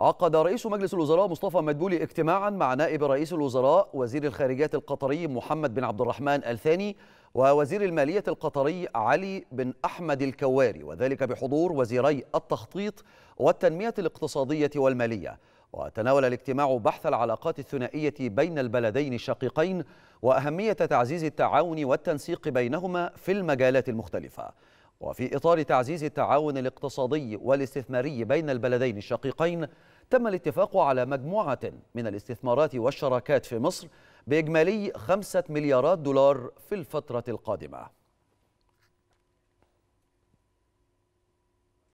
عقد رئيس مجلس الوزراء مصطفى مدبولي اجتماعا مع نائب رئيس الوزراء وزير الخارجية القطري محمد بن عبد الرحمن الثاني ووزير المالية القطري علي بن أحمد الكواري وذلك بحضور وزيري التخطيط والتنمية الاقتصادية والمالية وتناول الاجتماع بحث العلاقات الثنائية بين البلدين الشقيقين وأهمية تعزيز التعاون والتنسيق بينهما في المجالات المختلفة وفي إطار تعزيز التعاون الاقتصادي والاستثماري بين البلدين الشقيقين تم الاتفاق على مجموعة من الاستثمارات والشراكات في مصر بإجمالي خمسة مليارات دولار في الفترة القادمة